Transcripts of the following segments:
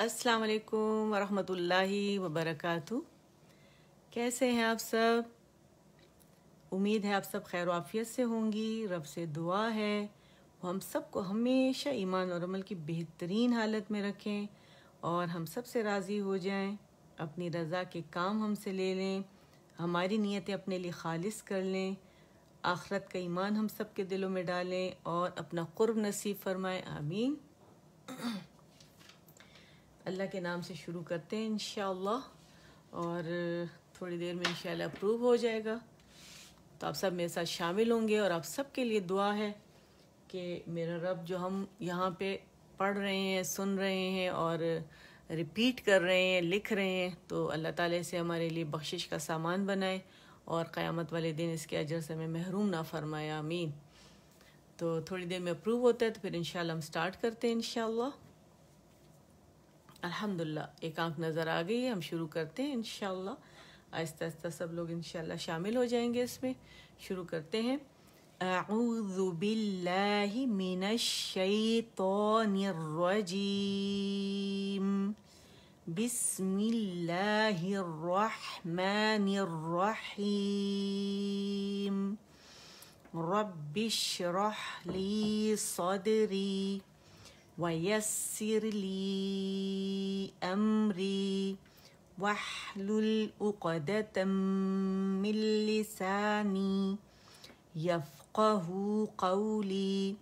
अस्सलाम वालेकुम वरहमतुल्लाहि वबरकातु कैसे हैं आप सब उम्मीद है आप सब खैर आफियत से होंगी रब से दुआ है वो हम सबको हमेशा ईमान और अमल की बेहतरीन हालत में रखें और हम सब से राज़ी हो जाएं अपनी रज़ा के काम हमसे ले लें हमारी नीयतें अपने लिए खालिस कर लें आखरत का ईमान हम सब के दिलों में डालें और अपना क़ुर्ब नसीब फरमाएं आमीन अल्लाह के नाम से शुरू करते हैं इन और थोड़ी देर में इन अप्रूव हो जाएगा तो आप सब मेरे साथ शामिल होंगे और आप सब के लिए दुआ है कि मेरा रब जो हम यहाँ पे पढ़ रहे हैं सुन रहे हैं और रिपीट कर रहे हैं लिख रहे हैं तो अल्लाह ताला से हमारे लिए बख्शिश का सामान बनाए और क़यामत वाले दिन इसके अजर से हमें महरूम ना फरमाया अमीन तो थोड़ी देर में अप्रूव होता है तो फिर इन हम स्टार्ट करते हैं इन الحمد لله ایک آنکھ نظر آ گئی ہے ہم شروع کرتے ہیں انشاءاللہ آہستہ آہستہ سب لوگ انشاءاللہ شامل ہو جائیں گے اس میں شروع کرتے ہیں اعوذ باللہ من الشیطان الرجیم بسم الله الرحمن الرحيم رب اشرح لي صدري ويسر لي أمري واحلل عقدة من لساني يفقه قولي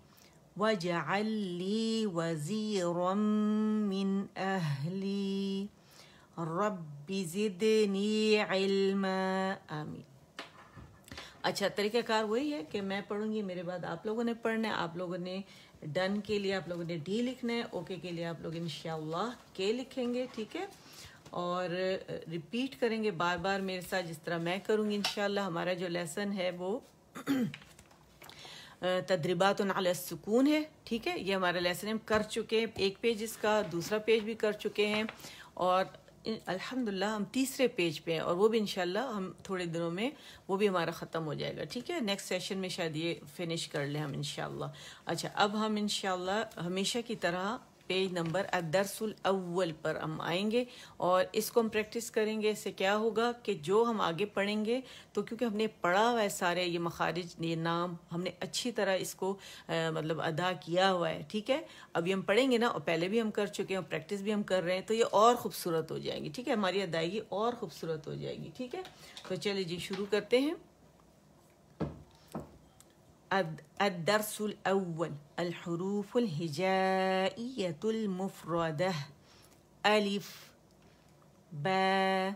واجعل لي وزيرا من أهلي رب زدني علما آمين अच्छा तरीकाकार वही है कि मैं पढ़ूंगी मेरे बाद आप लोगों ने पढ़ना है आप लोगों ने डन के लिए आप लोगों ने डी लिखना है ओके के लिए आप लोग इन के लिखेंगे ठीक है और रिपीट करेंगे बार बार मेरे साथ जिस तरह मैं करूँगी इन हमारा जो लेसन है वो तदरीबात सुकून है ठीक है ये हमारा लेसन हम कर चुके हैं एक पेज इसका दूसरा पेज भी कर चुके हैं और अल्हम्दुलिल्लाह हम तीसरे पेज पे हैं और वो भी इनशाला हम थोड़े दिनों में वो भी हमारा ख़त्म हो जाएगा ठीक है नेक्स्ट सेशन में शायद ये फिनिश कर लें हम इनशाला अच्छा अब हम इनशाला हमेशा की तरह पेज नंबर अदरसुल अव्वल पर हम आएंगे और इसको हम प्रैक्टिस करेंगे इससे क्या होगा कि जो हम आगे पढ़ेंगे तो क्योंकि हमने पढ़ा हुआ है सारे ये मखारिज ये नाम हमने अच्छी तरह इसको आ, मतलब अदा किया हुआ है ठीक है अभी हम पढ़ेंगे ना और पहले भी हम कर चुके हैं प्रैक्टिस भी हम कर रहे हैं तो ये और खूबसूरत हो जाएगी ठीक है हमारी अदायगी और खूबसूरत हो जाएगी ठीक है तो चलिए जी शुरू करते हैं الدرس الأول الحروف الهجائية المفردة ألف با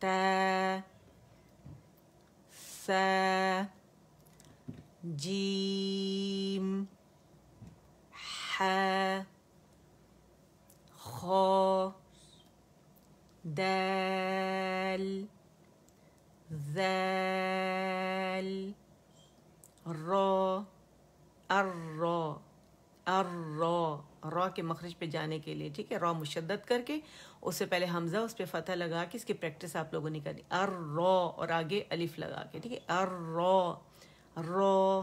تا سا جيم حا خا دال ذال र अर अर्र रॉ के मखरज पे जाने के लिए ठीक है रॉ मुशद्दत करके उससे पहले हमजा उस पर फतह लगा के इसकी प्रैक्टिस आप लोगों ने करनी अर रॉ और आगे अलिफ लगा के ठीक है अर रॉ रॉ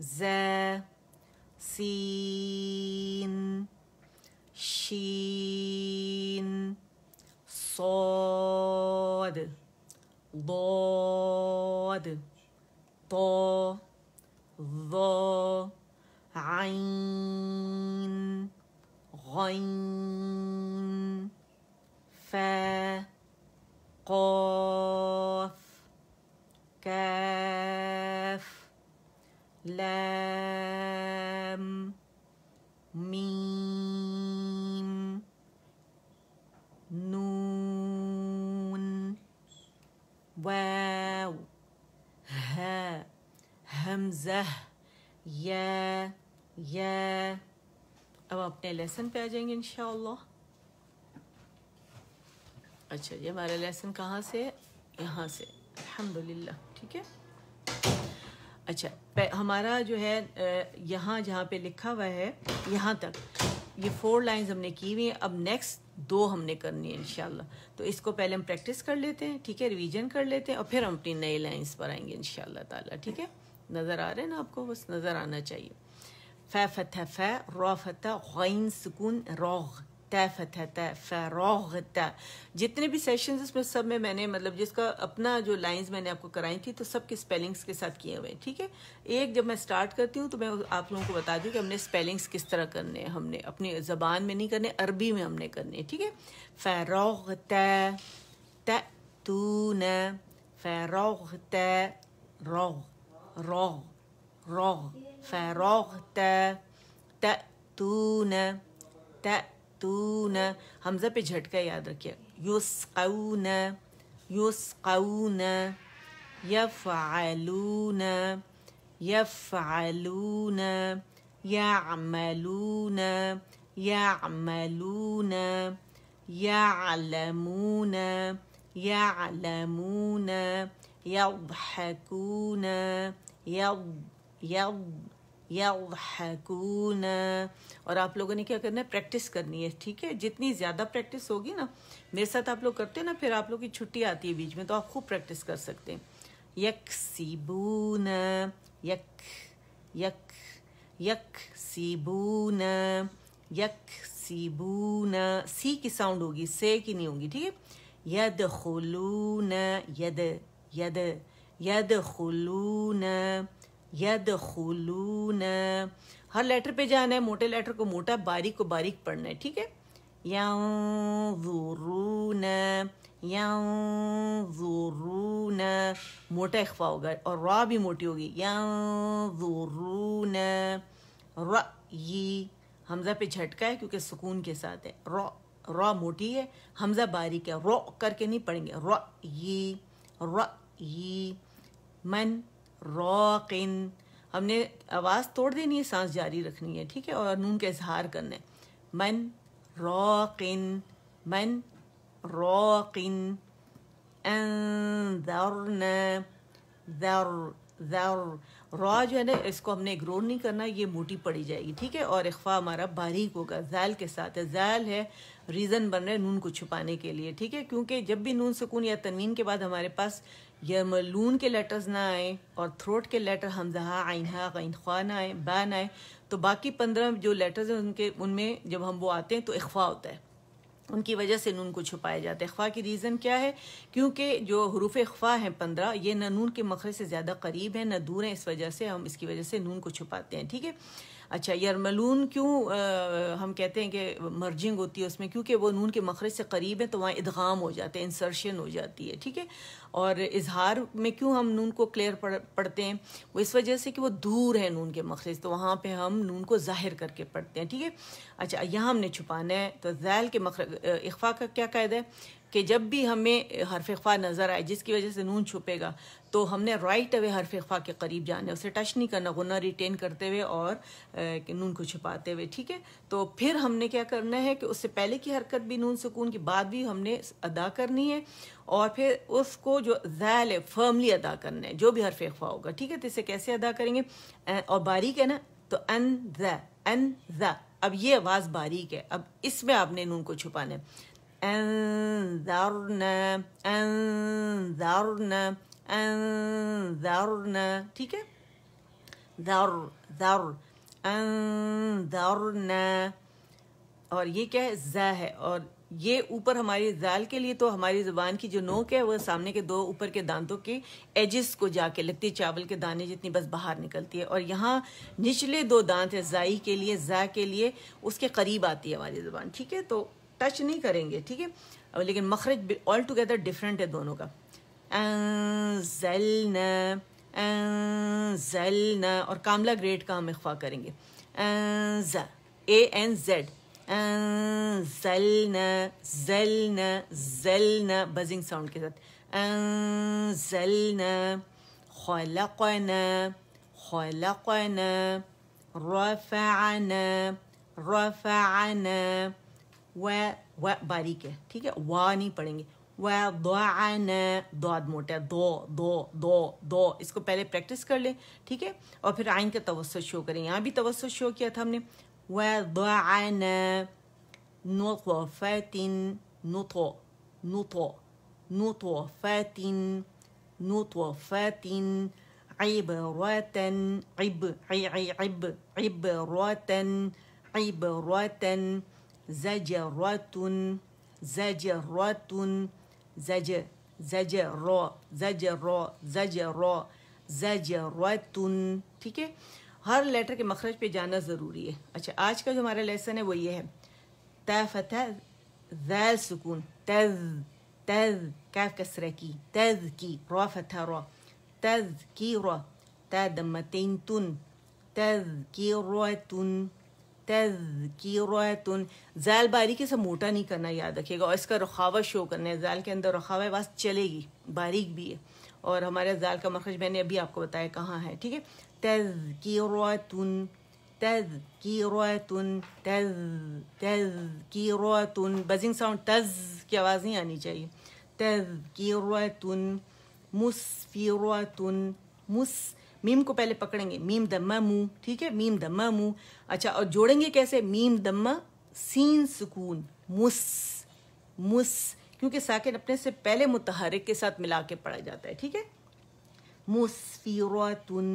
ज सीन शीन सौद दौद ط ظ عين غين فا قاف كاف لام ميم نون واو हमजह या अब अपने लेसन पे आ जाएंगे इनशा अच्छा ये हमारा लेसन कहाँ से यहाँ से अल्हम्दुलिल्लाह ठीक है अच्छा हमारा जो है यहाँ जहाँ पे लिखा हुआ है यहाँ तक ये फोर लाइंस हमने की हुई हैं अब नेक्स्ट दो हमने करनी है इनशाला तो इसको पहले हम प्रैक्टिस कर लेते हैं ठीक है रिवीजन कर लेते हैं और फिर हम अपनी नई लाइंस पर आएंगे इनशाला ठीक है नज़र आ रहे हैं ना आपको बस नज़र आना चाहिए फ़ै फतह फ रौ फतह गैन सुकून रोग तय फतह तय फ़ैरोग तय जितने भी सेशन इसमें सब में मैंने मतलब जिसका अपना जो लाइंस मैंने आपको कराई थी तो सब के स्पेलिंग्स के साथ किए हुए हैं ठीक है एक जब मैं स्टार्ट करती हूँ तो मैं आप लोगों को बता दूँ कि हमने स्पेलिंग्स किस तरह करने हैं हमने अपनी ज़बान में नहीं करने अरबी में हमने करने ठीक है फ़ैरोग तय तू न रोह तय रोग راغ راغ فرغت تأتون تأتون همزة पे झटका یاد رکھئے يسقون يسقون يفعلون يفعلون يعملون يعملون يعلمون يعلمون يضحكون يضحكون और आप लोगों ने क्या करना है प्रैक्टिस करनी है ठीक है जितनी ज़्यादा प्रैक्टिस होगी ना मेरे साथ आप लोग करते हैं ना फिर आप लोग की छुट्टी आती है बीच में तो आप खूब प्रैक्टिस कर सकते हैं यक सीबून यक यक यक सीबून यक सीबून सी की साउंड होगी से की नहीं होगी ठीक है यद खुलून यद यद यद खुलून यद खुलून हर लेटर पे जाना है मोटे लेटर को मोटा बारीक को बारीक पढ़ना है ठीक है यूरून यूरून मोटा अखवा होगा और रॉ भी मोटी होगी यून री हमजा पे झटका है क्योंकि सुकून के साथ है रॉ रॉ मोटी है हमजा बारीक है रॉ करके नहीं पढ़ेंगे रॉ ये रॉ ई मन रौकिन हमने आवाज़ तोड़ देनी है सांस जारी रखनी है ठीक है और नून का इजहार करना है मन रौकिन मन रौकिन दर रॉ जो है ना इसको हमने इग्नोर नहीं करना ये मोटी पड़ी जाएगी ठीक है और इख्वा हमारा बारीक होगा जैल के साथ है जैल है रीज़न बन रहे नून को छुपाने के लिए ठीक है क्योंकि जब भी नून सुकून या तनवीन के बाद हमारे पास या मलून के लेटर्स ना आए और थ्रोट के लेटर हमजहा आइनहा गैन ख्वा ना आए बा ना आए तो बाकी पंद्रह जो लेटर्स हैं उनके उनमें जब हम वो आते हैं तो अखवा होता है उनकी वजह से नून को छुपाया जाता है अखवा की रीज़न क्या है क्योंकि जो हरूफ अखवा हैं पंद्रह ये न नून के मखरे से ज़्यादा करीब है न दूर हैं इस वजह से हम इसकी वजह से नून को छुपाते हैं ठीक है अच्छा यरमलून क्यों हम कहते हैं कि मर्जिंग होती है उसमें क्योंकि वो नून के मखरज से करीब है तो वहाँ इदगाम हो जाते हैं इंसर्शन हो जाती है ठीक है और इजहार में क्यों हम नून को क्लियर पढ़, पढ़ते हैं वो इस वजह से कि वो दूर है नून के मखरज तो वहाँ पे हम नून को ज़ाहिर करके पढ़ते हैं ठीक है अच्छा यहाँ हमने छुपाना है तो जैल के मखर अखफा का क्या कायदा है कि जब भी हमें हरफ ख्वा नज़र आए जिसकी वजह से नून छुपेगा तो हमने राइट अवे हरफ ख्वा के करीब जाना है उसे टच नहीं करना गुना रिटेन करते हुए और नून को छुपाते हुए ठीक है तो फिर हमने क्या करना है कि उससे पहले की हरकत भी नून सुकून की बाद भी हमने अदा करनी है और फिर उसको जो जैल है फर्मली अदा करना है जो भी हरफ ख्वा होगा ठीक है तो इसे कैसे अदा करेंगे और बारीक है ना तो अन ज अन ज अब ये आवाज़ बारीक है अब इसमें आपने नून को छुपाना है انذرنا انذرنا انذرنا ठीक है ذر ذر انذرنا और ये क्या है ज़ा है और ये ऊपर हमारी जाल के लिए तो हमारी ज़ुबान की जो नोक है वह सामने के दो ऊपर के दांतों के एजिस को जाके लगती है चावल के दाने जितनी बस बाहर निकलती है और यहाँ निचले दो दांत है जाई के लिए ज़ा के लिए उसके करीब आती है हमारी ज़ुबान ठीक है तो टच नहीं करेंगे ठीक है लेकिन मखरज ऑल टुगेदर डिफरेंट है दोनों का जैल न जैल न और कामला ग्रेट का हम अखवा करेंगे ए एन जेड जलना जलना जलना बजिंग साउंड के साथ जलना खलकना खलकना रफ़ाना रफ़ाना व व बारीक है ठीक है व नहीं पढ़ेंगे व दाद मोटा दो दो दो दो इसको पहले प्रैक्टिस कर लें ठीक है और फिर आइन का तवसत शो करें यहाँ भी तवस्त शो किया था हमने व दान नोफैतिन नुतो नुतो नुतोफैतिन नुतोफैतिन عبرة عب عب عب عبرة عبرة زجرة زجرة زجر زجر زجر زجر زجرة ठीक है हर लेटर के मखरज पे जाना ज़रूरी है अच्छा आज का जो हमारा लेसन है वो ये है त फतह जैल सुकून तज तज कैफ कसरा की तज की रौ फतह रौ तज की रौ तदमतिन तुन तज की रो तुन तुन जैल बारीकी से मोटा नहीं करना याद रखिएगा और इसका रखावा शो करना है जैल के अंदर रखावा आवाज़ चलेगी बारीक भी है और हमारे जैल का मखरज मैंने अभी आपको बताया कहाँ है ठीक है तज़कीरतुन तज़कीरतुन तज़ तुन बजिंग साउंड तज़ की आवाज़ नहीं आनी चाहिए तज़कीरतुन तुन मुस मीम को पहले पकड़ेंगे मीम दम्मा मुंह ठीक है मीम दम्मा मुँह अच्छा और जोड़ेंगे कैसे मीम दम्मा सीन सुकून मुस मुस क्योंकि साकिन अपने से पहले मुतहरिक के साथ मिला के पढ़ा जाता है ठीक है मुसफिरतुन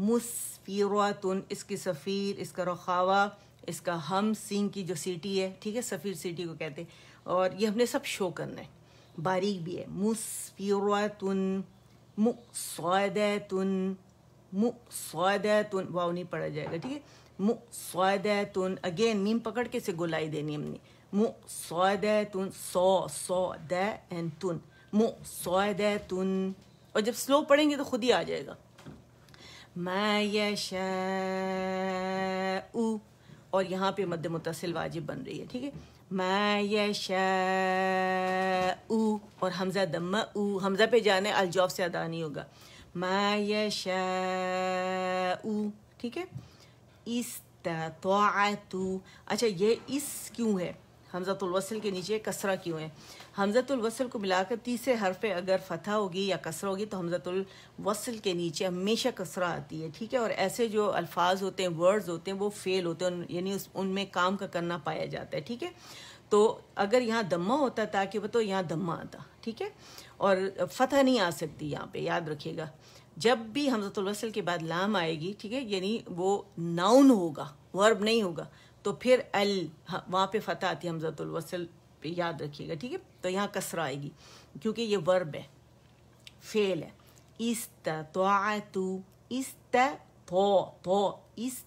मुसफिरतुन इसकी सफ़ीर इसका रखावा इसका हम सीन की जो सीटी है ठीक है सफ़ीर सीटी को कहते हैं और ये हमने सब शो करना है बारीक भी है मुसफिरतुन मुसदतुन मुसैदतुन वाव नहीं पढ़ा जाएगा ठीक है मुसैदतुन अगेन मीम पकड़ के से गुलाई देनी हमने मुसैदतुन सो सो द एंड तुन मुसैदतुन और जब स्लो पढ़ेंगे तो खुद ही आ जाएगा मैं यश और यहाँ पे मध्य मुतसिल वाजिब बन रही है ठीक है मैं यश और हमजा दम उ हमजा पे जाने अलजॉफ से अदा नहीं होगा मायशाउ ठीक है इस तू अच्छा ये इस क्यों है हमज़ातुल वसल के नीचे कसरा क्यों है हमज़ातुल वसल को मिलाकर तीसरे हरफे अगर फतह होगी या कसरा होगी तो हमज़ातुल वसल के नीचे हमेशा कसरा आती है ठीक है और ऐसे जो अल्फाज होते हैं वर्ड्स होते हैं वो फेल होते हैं यानी उस उनमें काम का करना पाया जाता है ठीक है तो अगर यहाँ दम्मा होता था कि बताओ तो यहाँ दम्मा आता ठीक है और फतह नहीं आ सकती यहाँ पे याद रखिएगा जब भी हमजतुलवसल के बाद लाम आएगी ठीक है यानी वो नाउन होगा वर्ब नहीं होगा तो फिर अल हाँ, वहाँ पे फतह आती है हमजतुलवसल पे याद रखिएगा ठीक है तो यहाँ कसरा आएगी क्योंकि ये वर्ब है फेल है इस तो इस तो तो इस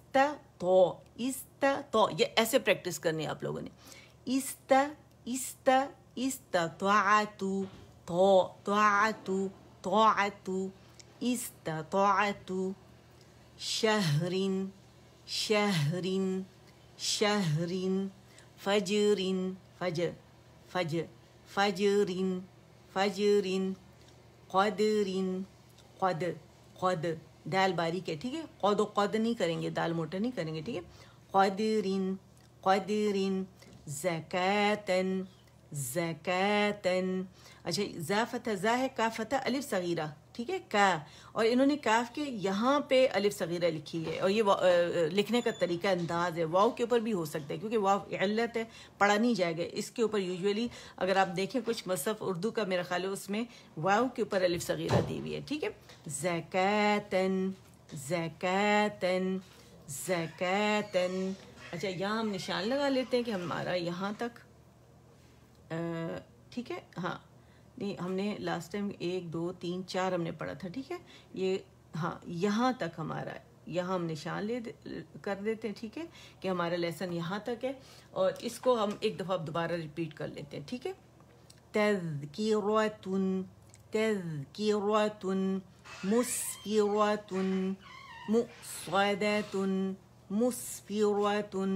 तो इस तो ये ऐसे प्रैक्टिस करनी है आप लोगों ने इस इस्त इस्त तो طاع طاعة طاعة شهر شهر شهر فجر فجر فجر فجر فجر قدر قد قد दाल बारीक है ठीक قد कौद कौद नहीं دال दाल मोटा नहीं करेंगे ठीक है कौदरीन जकैतन अच्छा ज़ा फ़तः ज़ा है का फ़तः अलिफ सगीरा ठीक है का और इन्होंने काफ के यहाँ पे अलिफ सगीरा लिखी है और ये लिखने का तरीका अंदाज है वाव के ऊपर भी हो सकता है क्योंकि वाव इल्लत है पढ़ा नहीं जाएगा इसके ऊपर यूजुअली अगर आप देखें कुछ मसफ़ उर्दू का मेरा ख्याल है उसमें वाव के ऊपर अलिफ सगीरा दी हुई है ठीक है जकैतन जकैतन जकैतन अच्छा यहाँ हम निशान लगा लेते हैं कि हमारा यहाँ तक ठीक है हाँ नहीं हमने लास्ट टाइम एक दो तीन चार हमने पढ़ा था ठीक है ये हाँ यहाँ तक हमारा यहाँ हम निशान ले कर देते हैं ठीक है कि हमारा लेसन यहाँ तक है और इसको हम एक दफ़ा दोबारा रिपीट कर लेते हैं ठीक है तेज़ की तज़किरतुन तज़किरतुन मुस्किरतुन मुसदतुन मुस्फिरतुन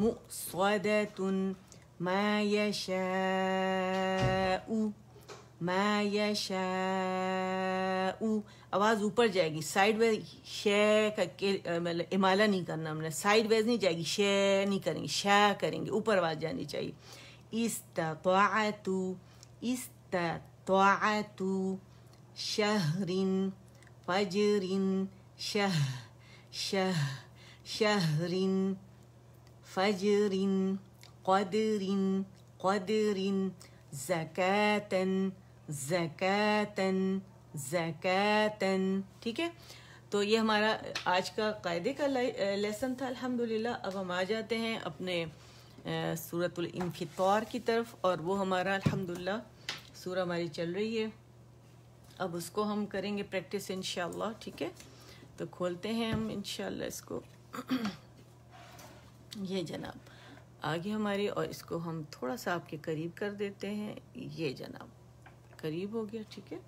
मुसदतुन ما यशाउ मा यशाउ आवाज़ ऊपर जाएगी साइड वेज शे करके मतलब इमाला नहीं करना हमने साइड वेज नहीं जाएगी शे नहीं करेंगे शे करेंगे ऊपर आवाज़ जानी चाहिए इस इस इस्तु शहरिन फजरिन शह शह शहरिन फजरिन قدر قدر زكاة زكاة زكاة ठीक है तो ये हमारा आज का कायदे का लेसन था अल्हम्दुलिल्लाह अब हम आ जाते हैं अपने सूरतुल इनफितार की तरफ और वो हमारा अल्हम्दुलिल्लाह सूरह हमारी चल रही है अब उसको हम करेंगे प्रैक्टिस इंशाल्लाह ठीक है तो खोलते हैं हम इंशाल्लाह इसको ये जनाब आगे हमारे और इसको हम थोड़ा सा आपके करीब कर देते हैं ये जनाब करीब हो गया ठीक है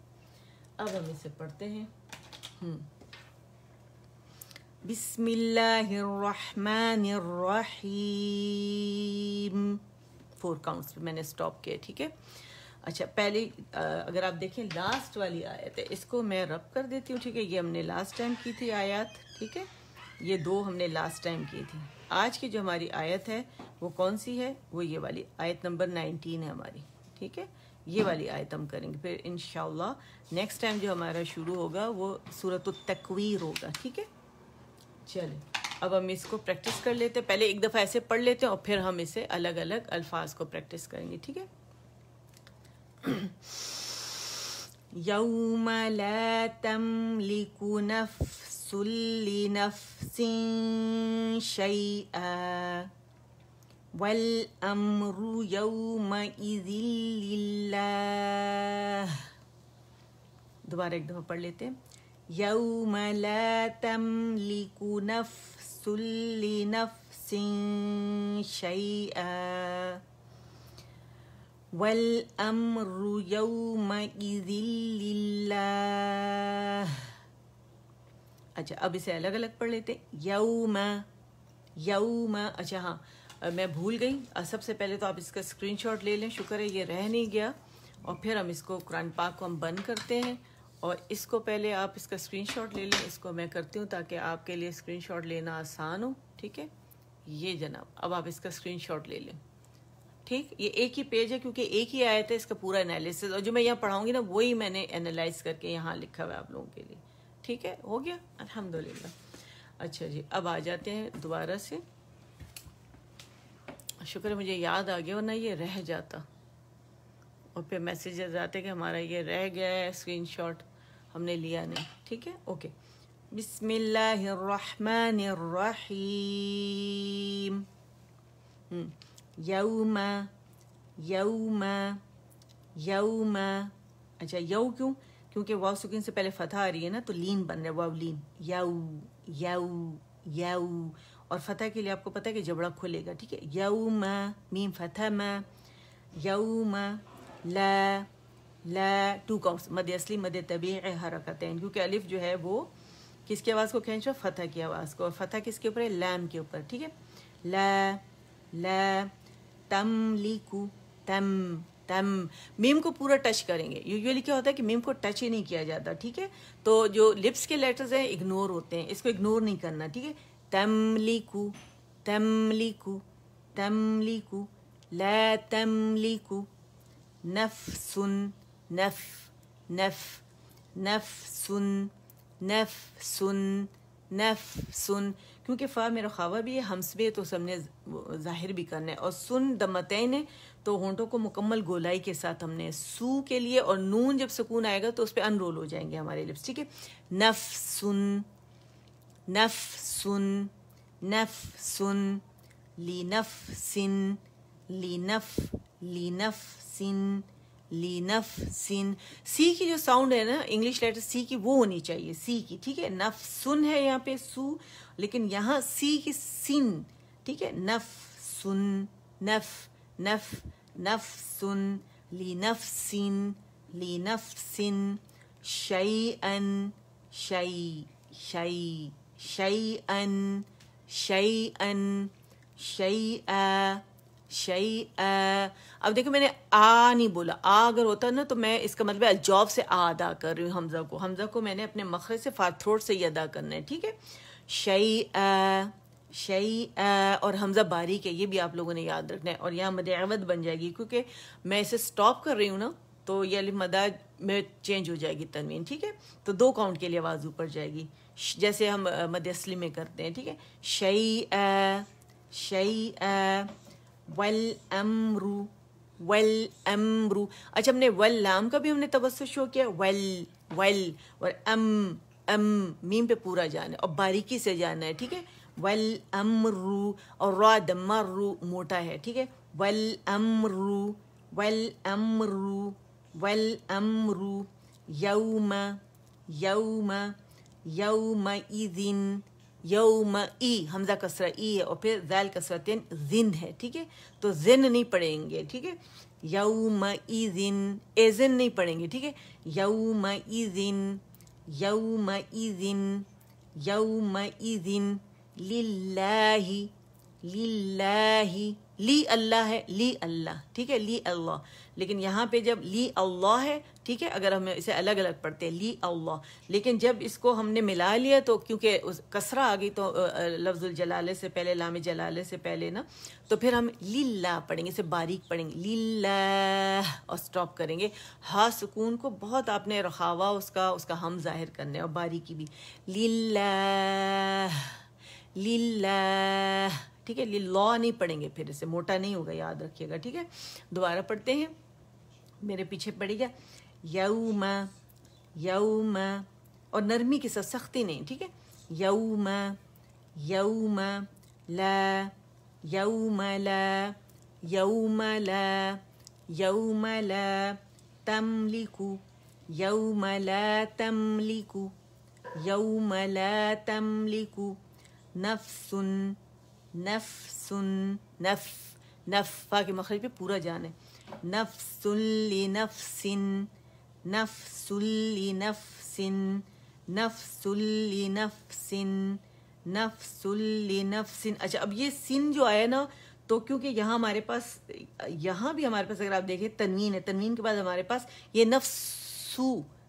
अब हम इसे पढ़ते हैं हम्म। बिस्मिल्लाहिर्रहमानिर्रहीम फोर काउंट्स पे मैंने स्टॉप किया ठीक है अच्छा पहले अगर आप देखें लास्ट वाली आयत है इसको मैं रब कर देती हूँ ठीक है ये हमने लास्ट टाइम की थी आयत ठीक है ये दो हमने लास्ट टाइम की थी आज की जो हमारी आयत है वो कौन सी है वो ये वाली आयत नंबर नाइनटीन है हमारी ठीक है ये वाली आयत हम करेंगे फिर इन नेक्स्ट टाइम जो हमारा शुरू होगा वो सूरत तकवीर होगा ठीक है चले अब हम इसको प्रैक्टिस कर लेते हैं पहले एक दफ़ा ऐसे पढ़ लेते हैं और फिर हम इसे अलग अलग अल्फाज को प्रैक्टिस करेंगे ठीक है يوم لا تملك نفس لنفس شيئا والأمر यौमइज़ लिल्लाह दोबारा एक दफा पढ़ लेते यौम ला तमलिकु नफ्सुल लिनफ्सिन शैआ والأمر यौमइज़ लिल्लाह अच्छा अब इसे अलग अलग पढ़ लेते यौम यौम अच्छा हाँ मैं भूल गई सबसे पहले तो आप इसका स्क्रीनशॉट ले लें शुक्र है ये रह नहीं गया और फिर हम इसको कुरान पाक को हम बंद करते हैं और इसको पहले आप इसका स्क्रीनशॉट ले लें इसको मैं करती हूँ ताकि आपके लिए स्क्रीनशॉट लेना आसान हो ठीक है ये जनाब अब आप इसका स्क्रीनशॉट ले लें ठीक ये एक ही पेज है क्योंकि एक ही आया था इसका पूरा एनालिसिस और जो मैं यहाँ पढ़ाऊंगी ना वही मैंने एनालाइज करके यहाँ लिखा हुआ है आप लोगों के लिए ठीक है हो गया अल्हम्दुलिल्लाह अच्छा जी अब आ जाते हैं दोबारा से शुक्र मुझे याद आ गया वरना ये रह जाता और फिर मैसेजेस आते कि हमारा ये रह गया है स्क्रीनशॉट हमने लिया नहीं ठीक है ओके बिस्मिल्लाहिर्रहमानिर्रहीम हम्म। यौमा यौमा यौमा अच्छा यौ क्यों क्योंकि वाव सुकून से पहले फतह आ रही है ना तो लीन बन रहा है वाव लीन यऊ यऊ यऊ और फतह के लिए आपको पता है कि जबड़ा खुलेगा ठीक है यऊ मीम फतह म यऊम ल ला टू काउंट्स मद असली मद तबी हैं क्योंकि अलिफ जो है वो किसकी आवाज़ को खींच फतह की आवाज़ को और फतह किसके ऊपर है लैम के ऊपर ठीक है ल ल तम लीकू तम तम मीम को पूरा टच करेंगे यूजुअली क्या होता है कि मीम को टच ही नहीं किया जाता ठीक है तो जो लिप्स के लेटर्स हैं इग्नोर होते हैं इसको इग्नोर नहीं करना ठीक है تملك تملك تملك لا تملك نفس نف نف نفس نفس نفس क्योंकि फ़ा मेरा खावा भी है हमस भी है तो सबने जाहिर भी करना है और सुन दमतैन है तो होंठों को मुकम्मल गोलाई के साथ हमने सू के लिए और नून जब सुकून आएगा तो उस पर अनरोल हो जाएंगे हमारे लिप्स ठीक है नफ सुन नफ्सुन लीनफ लिनफ्सिन लिनफ लिनफ्सिन लिनफ्सिन सी की जो साउंड है ना इंग्लिश लेटर सी की वो होनी चाहिए सी की ठीक है नफ़ सुन है यहाँ पे सु लेकिन यहाँ सी की सिन ठीक है सुन नफ नफ नफ़ सुन नफ्सुन सिन शई अन शई शई شيئا شيئا شيئا शई अब देखो मैंने आ नहीं बोला आ अगर होता ना तो मैं इसका मतलब अलजॉब से आ अदा कर रही हूँ हमजा को हमजा को मैंने अपने मखर से फाथ्रोट से ही अदा करना है ठीक है शई शई और हमजा बारीक है ये भी आप लोगों ने याद रखना है और यहाँ मद बन जाएगी क्योंकि मैं इसे स्टॉप कर रही हूँ ना तो ये मदा में चेंज हो जाएगी तनवीन ठीक है तो दो काउंट के लिए आवाज़ ऊपर जाएगी जैसे हम मदसली में करते हैं ठीक है शई अ शई अ वल अमरु वल अमरु अच्छा हमने वल लाम का भी हमने तबस्सु शो किया वल वल और अम अम मीम पे पूरा जाना है और बारीकी से जाना है ठीक है वल अमरु और रॉ दम्मा मोटा है ठीक है अमरु वल अमरु वल अमरु अमरू यौम यौम यौमिन यौम ई हमजा कसरा ई है और फिर जैल तेन जिन है ठीक है तो जिन नहीं पढ़ेंगे ठीक है यौम एजिन जिन नहीं पढ़ेंगे ठीक है यौम ई जिन यौम ई लिल्लाही लिल्लाही ली अल्लाह है ली अल्लाह ठीक है ली अल्लाह लेकिन यहाँ पे जब ली अल्लाह है ठीक है अगर हम इसे अलग अलग पढ़ते हैं ली अल्लाह लेकिन जब इसको हमने मिला लिया तो क्योंकि उस कसरा आ गई तो लफ्जुल जलाले से पहले लाम जलाले से पहले ना तो फिर हम लीला पढ़ेंगे इसे बारीक पढ़ेंगे लीला और स्टॉप करेंगे हा सुकून को बहुत आपने रखावा उसका उसका हम जाहिर करने है और बारीकी भी लीला लीला ठीक है ली लॉ नहीं पढ़ेंगे फिर इसे मोटा नहीं होगा याद रखिएगा ठीक है दोबारा पढ़ते हैं मेरे पीछे पड़ी गया यऊमा म और नरमी के साथ सख्ती नहीं ठीक है यऊमा यऊमा ला यऊमा ला म ला यऊमा ला तमलिकु यऊमा ला तमलिकु यऊमा ला तमलिकु नफ़ सुन नफ नफ फा के मखरज पे पूरा जान है नफसुल्ली नफसिन नफसुल्ली नफसिन नफसुल्ली नफसिन नफसुल्ली नफसिन अच्छा अब ये सिन जो आया ना तो क्योंकि यहां हमारे पास यहाँ भी हमारे पास अगर आप देखें तनवीन है तनवीन के बाद हमारे पास ये नफ्सू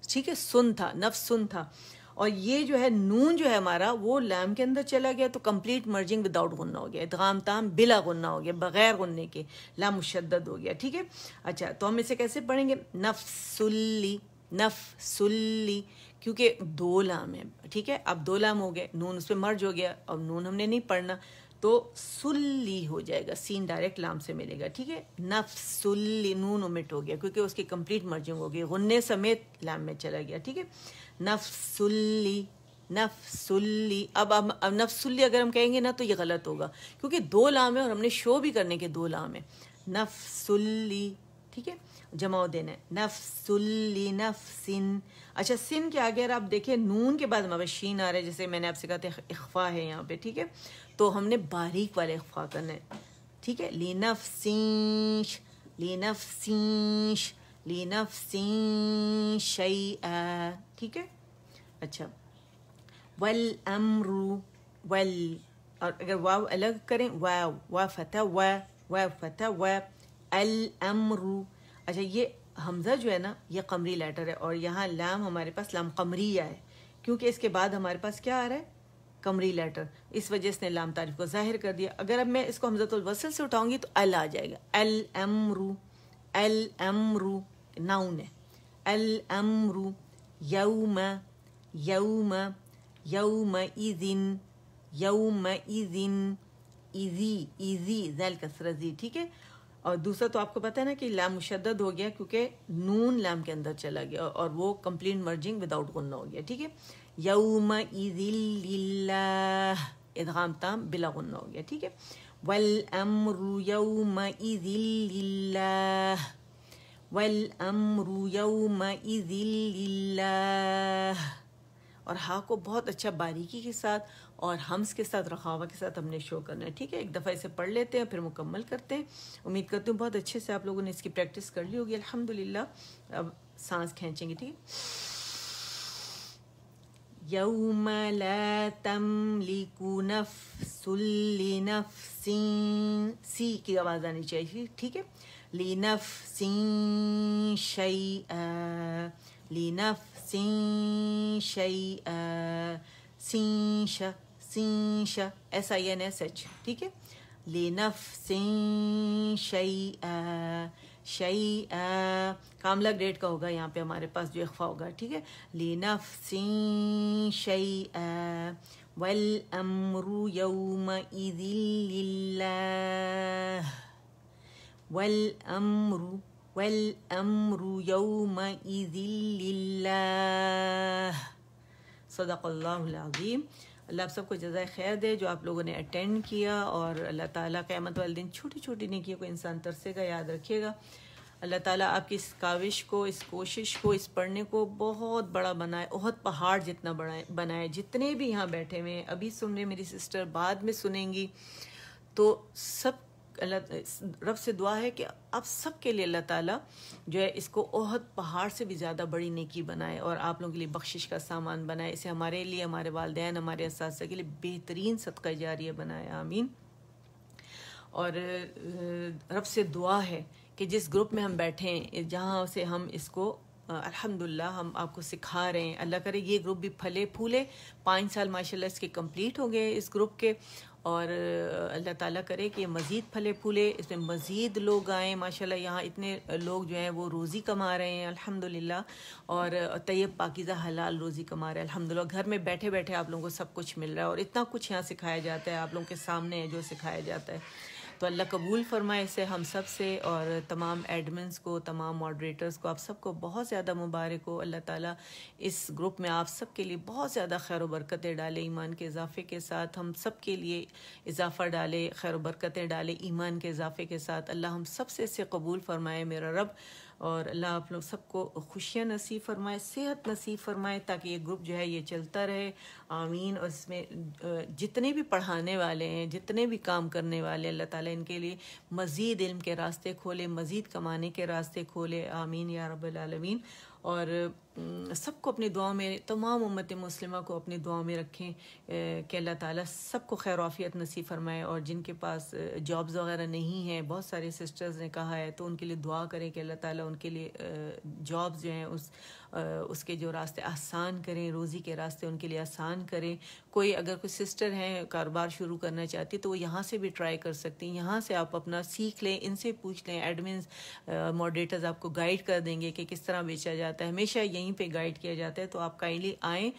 ठीक है सुन था नफसुन सुन था और ये जो है नून जो है हमारा वो लैम के अंदर चला गया तो कंप्लीट मर्जिंग विदाउट गुन्ना हो गया इदगाम ताम बिला गुन्ना हो गया बगैर गुन्ने के लाम मुशद हो गया ठीक है अच्छा तो हम इसे कैसे पढ़ेंगे नफसुल्ली नफसुल्ली क्योंकि दो लाम है ठीक है अब दो लाम हो गए नून उस पर मर्ज हो गया और नून हमने नहीं पढ़ना तो सुल्ली हो जाएगा सीन डायरेक्ट लाम से मिलेगा ठीक है नफसुल्ली नून उमिट हो गया क्योंकि उसकी कंप्लीट मर्जिंग हो गई गुन्ने समेत लाम में चला गया ठीक है नफसुल्ली नफसुल्ली अब हम नफसुल्ली अगर हम कहेंगे ना तो ये गलत होगा क्योंकि दो लाम है और हमने शो भी करने के दो लाम है नफसुल्ली ठीक है जमाओ देना है नफसुल्ली नफ सिन अच्छा सिन के आगे अगर आप देखें नून के बाद मबशीन आ रहा है जैसे मैंने आपसे कहा था इख्फा है यहाँ पे ठीक है तो हमने बारीक वाले इख्फा करना है ठीक है लीनफ सीश लीनफ सिंश लीनफ सिंह ठीक है अच्छा वल अमरू वल और अगर वाव अलग करें वाव वा फतह व व फतह व अल अमरू अच्छा ये हमजा जो है ना ये कमरी लेटर है और यहाँ लाम हमारे पास लाम कमरिया है क्योंकि इसके बाद हमारे पास क्या आ रहा है कमरी लेटर इस वजह से लाम तारीफ को जाहिर कर दिया अगर अब मैं इसको वसल से उठाऊंगी तो अल आ जाएगा अल अमरू अल अमरू नाउन है अल अमरु यौम यौम यौम इजिन यौम इजिन इजी इजी जैल कसरा जी ठीक है और दूसरा तो आपको पता है ना कि लाम मुशद हो गया क्योंकि नून लाम के अंदर चला गया और वो कंप्लीट मर्जिंग विदाउट गुन्ना हो गया ठीक है यौम इजिल्लाम ताम बिला गुन्ना हो गया ठीक है वल अमरु यौम इजिल्ला वलअमरु यौमइज़िल्लिल्लाह और हा को बहुत अच्छा बारीकी के साथ और हम्स के साथ रखावा के साथ हमने शो करना है ठीक है एक दफ़ा इसे पढ़ लेते हैं फिर मुकम्मल करते हैं उम्मीद करती हूँ बहुत अच्छे से आप लोगों ने इसकी प्रैक्टिस कर ली होगी अल्हम्दुलिल्लाह अब सांस खींचेंगे ठीक है यौम ला तमलिकु नफ्सुल सी सी की आवाज़ आनी चाहिए ठीक है لنفس شيئا لنفس شيئا سينشا سينشا اس اي ان اس اتش ठीक है لنفس شيئا شيئا कामला ग्रेड का होगा यहाँ पे हमारे पास जो अखफा होगा ठीक है لنفس شيئا والأمر يومئذ لله والأمر والأمر يومئذ لله صدق الله العظيم अल्लाह आप सबको जजाय खैर दे जो आप लोगों ने अटेंड किया और अल्लाह ताला क़्यामत वाले दिन छोटी छोटी नेकियों कोई इंसान तरसेगा याद रखिएगा अल्लाह ताला आपकी इस काविश को इस कोशिश को इस पढ़ने को बहुत बड़ा बनाए बहुत पहाड़ जितना बनाए बनाए जितने भी यहाँ बैठे हुए हैं अभी सुन रहे मेरी सिस्टर बाद में सुनेंगी तो सब अल्लाह रब से दुआ है कि आप सब के लिए अल्लाह ताला जो है इसको ओहद पहाड़ से भी ज़्यादा बड़ी नेकी बनाए और आप लोगों के लिए बख्शिश का सामान बनाए इसे हमारे लिए हमारे वालदेन हमारे इस के लिए बेहतरीन सदका जारिया बनाए आमीन और रब से दुआ है कि जिस ग्रुप में हम बैठे हैं जहाँ से हम इसको अल्हम्दुलिल्लाह हम आपको सिखा रहे हैं अल्लाह करे ये ग्रुप भी फले फूले पाँच साल माशाल्लाह इसके कंप्लीट हो गए इस ग्रुप के और अल्लाह ताला करे कि मज़ीद फले फूले इसमें मज़ीद लोग आएँ माशाल्लाह यहाँ इतने लोग जो हैं वो रोज़ी कमा रहे हैं अल्हम्दुलिल्लाह और तैयब पाकिज़ा हलाल रोज़ी कमा रहे हैं अल्हम्दुलिल्लाह घर में बैठे बैठे आप लोगों को सब कुछ मिल रहा है और इतना कुछ यहाँ सिखाया जाता है आप लोगों के सामने जो सिखाया जाता है तो अल्लाह कबूल फरमाए इसे हम सब से और तमाम एडमिनस को तमाम मॉडरेटर्स को आप सबको बहुत ज़्यादा मुबारक हो अल्लाह ताला इस ग्रुप में आप सब के लिए बहुत ज़्यादा खैर बरकतें डाले ईमान के इजाफे के साथ हम सब के लिए इजाफा डाले खैर बरकतें डाले ईमान के इजाफे के साथ अल्लाह हम सब से इसे कबूल फरमाए मेरा रब और अल्लाह आप लोग सबको खुशियाँ नसीब फरमाए सेहत नसीब फरमाए ताकि ये ग्रुप जो है ये चलता रहे आमीन और इसमें जितने भी पढ़ाने वाले हैं जितने भी काम करने वाले अल्लाह ताला इनके लिए मज़ीद इल्म के रास्ते खोले मज़ीद कमाने के रास्ते खोले आमीन या रबालमीन और सबको अपनी दुआ में तमाम उम्मत मुस्लिमा को अपनी दुआ में रखें कि अल्लाह ताला सबको आफियत नसीब फरमाए और जिनके पास जॉब्स वगैरह नहीं हैं बहुत सारे सिस्टर्स ने कहा है तो उनके लिए दुआ करें कि अल्लाह ताला उनके लिए जॉब्स जो हैं उस उसके जो रास्ते आसान करें रोज़ी के रास्ते उनके लिए आसान करें कोई अगर कोई सिस्टर हैं कारोबार शुरू करना चाहती तो वो यहाँ से भी ट्राई कर सकती हैं यहाँ से आप अपना सीख लें इनसे पूछ लें एडमिन मॉडरेटर्स आपको गाइड कर देंगे कि किस तरह बेचा जाता है हमेशा यहीं पे गाइड किया जाता है तो आप काइंडली आएँ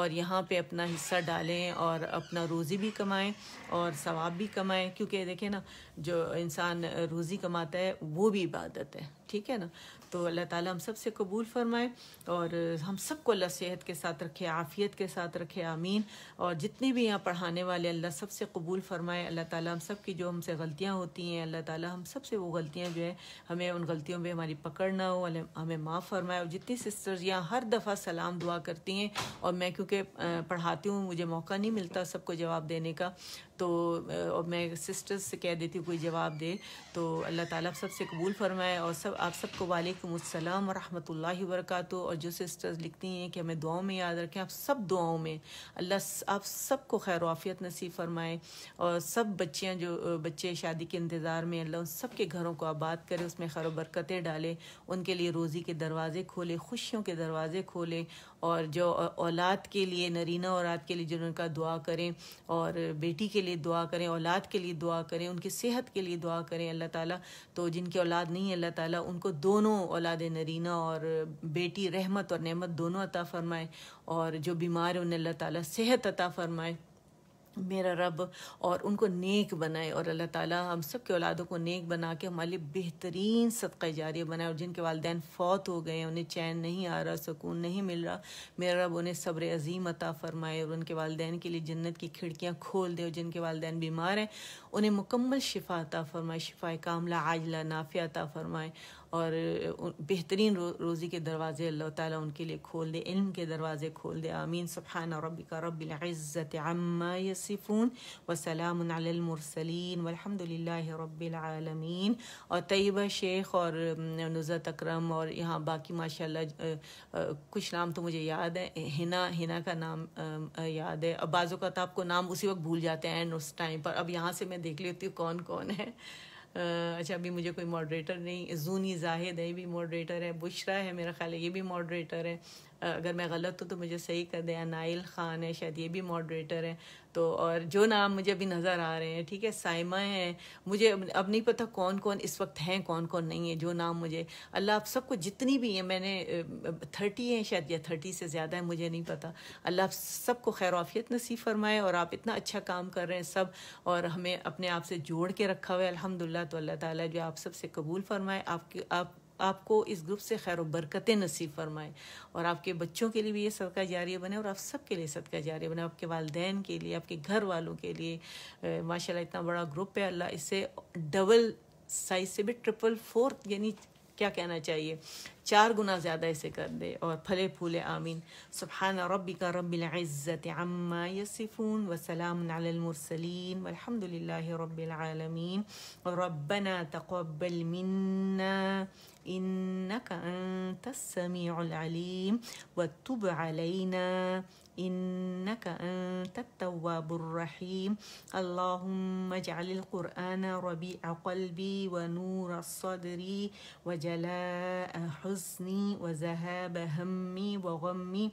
और यहाँ पे अपना हिस्सा डालें और अपना रोज़ी भी कमाएं और सवाब भी कमाएं क्योंकि देखें ना जो इंसान रोज़ी कमाता है वो भी इबादत है ठीक है ना तो अल्लाह ताला हम सब से कबूल फरमाए और हम सबको अल्लाह सेहत के साथ रखे आफ़ियत के साथ रखे आमीन और जितने भी यहाँ पढ़ाने वाले अल्लाह सब से कबूल फरमाए अल्लाह ताला हम सब की जो हमसे गलतियाँ होती हैं अल्लाह ताला हम सब से वो गलतियाँ जो है हमें उन गलतियों पर हमारी पकड़ ना हो हमें माफ़ फरमाए और जितनी सिस्टर्स यहाँ हर दफ़ा सलाम दुआ करती हैं और मैं क्योंकि पढ़ाती हूँ मुझे मौका नहीं मिलता सबको जवाब देने का तो और मैं सिस्टर्स से कह देती हूँ कोई जवाब दे तो अल्लाह ताला सबसे कबूल फरमाए और सब आप सबको वाले वालेकुम वरहमल वर्क और जो सिस्टर्स लिखती हैं कि हमें दुआओं में याद रखें आप सब दुआओं में अल्लाह आप सबको खैर वाफियत नसीब फरमाए और सब बच्चियाँ जो बच्चे शादी के इंतज़ार में अल्लाह उन सब के घरों को आबाद करे उसमें खैर बरकतें डाले उनके लिए रोज़ी के दरवाज़े खोले खुशियों के दरवाज़े खोले और जो औलाद के लिए नरीना औलाद के लिए जिनका दुआ करें और बेटी के लिए दुआ करें औलाद के लिए दुआ करें उनकी सेहत के लिए दुआ करें अल्लाह ताला तो जिनकी औलाद नहीं है अल्लाह ताला उनको दोनों औलाद नरीना और बेटी रहमत और नेमत दोनों अता फ़रमाए और जो बीमार है उन्हें अल्लाह ताला सेहत अता फ़रमाए मेरा रब और उनको नेक बनाए और अल्लाह ताला हम सब के औलादों को नेक बना के हमारे लिए बेहतरीन सदक़ा जारी बनाए और जिनके वालदे फ़ौत हो गए उन्हें चैन नहीं आ रहा सुकून नहीं मिल रहा मेरा रब उन्हें सब्र अजीम अता फ़रमाए और उनके वालदेन के लिए जन्नत की खिड़कियाँ खोल दे और जिनके वालदे बीमार हैं उन्हें मुकम्मल शिफा अता फ़रमाए शिफा कामला आजला नाफिया अता फ़रमाए और बेहतरीन रो, रोज़ी के दरवाज़े अल्लाह ताला उनके लिए खोल दे इल्म के दरवाज़े खोल दे आमीन सुबहान रबिका रबिल्ज़त अम्मा यसिफ़ून वसलामसलिन वलहमदिल्ला रबालमीन और तयबा शेख और नुज़त अक्रम और यहाँ बाकी माशा कुछ नाम तो मुझे याद है हिना हिना का नाम याद है अब बाज़ों का तो आपको नाम उसी वक्त भूल जाते हैं एंड उस टाइम पर अब यहाँ से मैं मैं देख लेती हूँ कौन कौन है अच्छा अभी मुझे कोई मॉडरेटर नहीं जूनी जाहिद है ये भी मॉडरेटर है बुशरा है मेरा ख्याल है ये भी मॉडरेटर है अगर मैं गलत हूँ तो मुझे सही कर दें अनाइल ख़ान है शायद ये भी मॉडरेटर हैं तो और जो नाम मुझे अभी नज़र आ रहे हैं ठीक है साइमा हैं मुझे अब नहीं पता कौन कौन इस वक्त हैं कौन कौन नहीं है जो नाम मुझे अल्लाह आप सबको जितनी भी हैं मैंने थर्टी हैं शायद या थर्टी से ज़्यादा है मुझे नहीं पता अल्लाह आप सबको खैर आफियत नसीब फरमाए और आप इतना अच्छा काम कर रहे हैं सब और हमें अपने आप से जोड़ के रखा हुआ है अलहमदिल्ला तो अल्लाह ताली जो आप सबसे कबूल फरमाए आपके आप आपको इस ग्रुप से खैर बरकतें नसीब फरमाएं और आपके बच्चों के लिए भी ये सदका जारी बने और आप सब के लिए सदका जारी बने आपके वालदेन के लिए आपके घर वालों के लिए माशाल्लाह इतना बड़ा ग्रुप है अल्लाह इसे डबल साइज से भी ट्रिपल फोर्थ यानी क्या कहना चाहिए चार गुना ज़्यादा इसे कर दे और फले फूले आमीन सुबहान रबी का रबिल्ज़त अम्मा यसिफ़ून वसलामसलीम अलहमदिल्ला रबालमीन रबना तकबल إنك أنت السميع العليم وتب علينا إنك أنت التواب الرحيم اللهم اجعل القرآن ربيع قلبي ونور صدري وجلاء حزني وذهاب همي وغمي